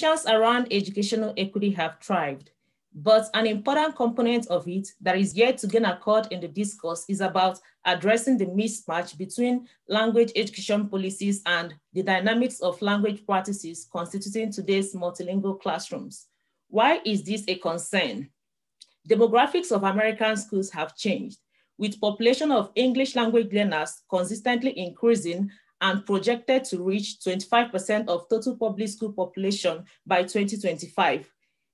Discussions around educational equity have thrived, but an important component of it that is yet to gain accord in the discourse is about addressing the mismatch between language education policies and the dynamics of language practices constituting today's multilingual classrooms. Why is this a concern? Demographics of American schools have changed, with population of English language learners consistently increasing and projected to reach 25% of total public school population by 2025.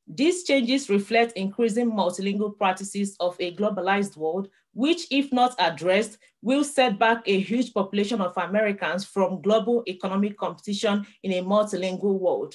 These changes reflect increasing multilingual practices of a globalized world, which if not addressed, will set back a huge population of Americans from global economic competition in a multilingual world.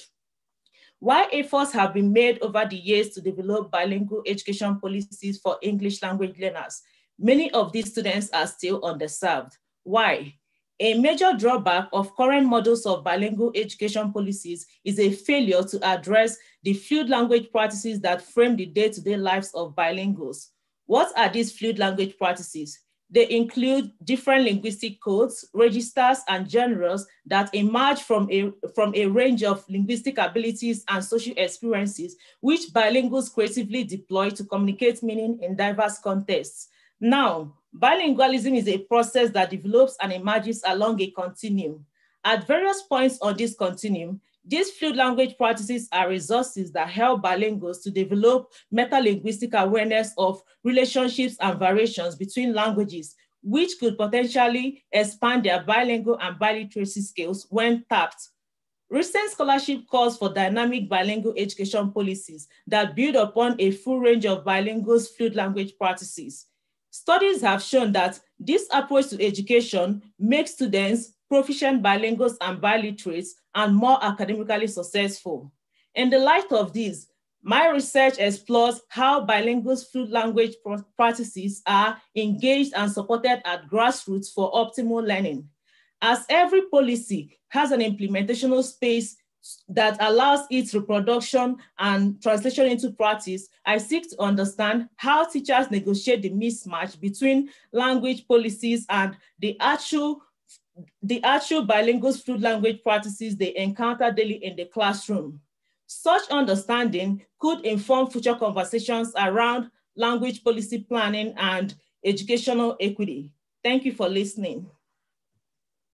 While efforts have been made over the years to develop bilingual education policies for English language learners, many of these students are still underserved. Why? A major drawback of current models of bilingual education policies is a failure to address the fluid language practices that frame the day-to-day -day lives of bilinguals. What are these fluid language practices? They include different linguistic codes, registers, and genres that emerge from a, from a range of linguistic abilities and social experiences, which bilinguals creatively deploy to communicate meaning in diverse contexts. Now, Bilingualism is a process that develops and emerges along a continuum. At various points on this continuum, these fluid language practices are resources that help bilinguals to develop meta-linguistic awareness of relationships and variations between languages, which could potentially expand their bilingual and biliteracy skills when tapped. Recent scholarship calls for dynamic bilingual education policies that build upon a full range of bilinguals' fluid language practices. Studies have shown that this approach to education makes students proficient bilinguals and biliterates and more academically successful. In the light of this, my research explores how bilinguals' fluid language practices are engaged and supported at grassroots for optimal learning. As every policy has an implementational space that allows its reproduction and translation into practice, I seek to understand how teachers negotiate the mismatch between language policies and the actual the actual bilingual food language practices they encounter daily in the classroom. Such understanding could inform future conversations around language policy planning and educational equity. Thank you for listening.